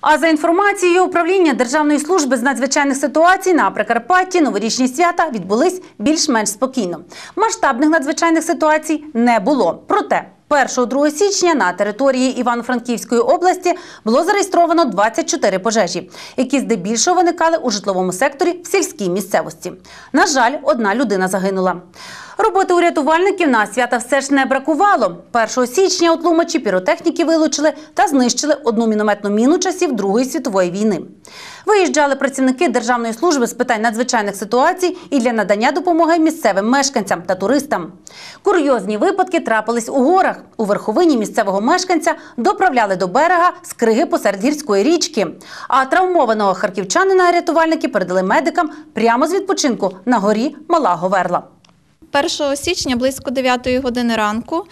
А за інформацією управління Державної служби з надзвичайних ситуацій на Прикарпатті новорічні свята відбулись більш-менш спокійно. Масштабних надзвичайних ситуацій не було. Проте 1-2 січня на території Івано-Франківської області було зареєстровано 24 пожежі, які здебільшого виникали у житловому секторі в сільській місцевості. На жаль, одна людина загинула. Роботи у рятувальників на свята все ж не бракувало. 1 січня у піротехніки вилучили та знищили одну мінометну міну часів Другої світової війни. Виїжджали працівники Державної служби з питань надзвичайних ситуацій і для надання допомоги місцевим мешканцям та туристам. Курйозні випадки трапились у горах. У верховині місцевого мешканця доправляли до берега з криги посеред гірської річки. А травмованого харківчанина рятувальники передали медикам прямо з відпочинку на горі Мала Говерла. 1 січня близько 9 години ранку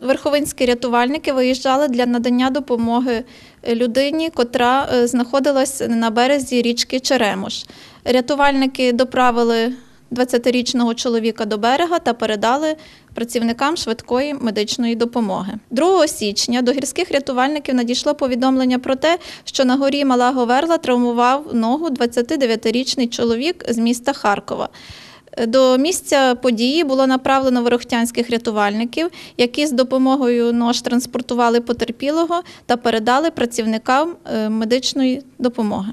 верховинські рятувальники виїжджали для надання допомоги е, людині, котра е, знаходилась на березі річки Черемош. Рятувальники доправили 20-річного чоловіка до берега та передали працівникам швидкої медичної допомоги. 2 січня до гірських рятувальників надійшло повідомлення про те, що на горі Мала Говерла травмував ногу 29-річний чоловік з міста Харкова. До місця події було направлено ворохтянських рятувальників, які з допомогою нож транспортували потерпілого та передали працівникам е, медичної допомоги.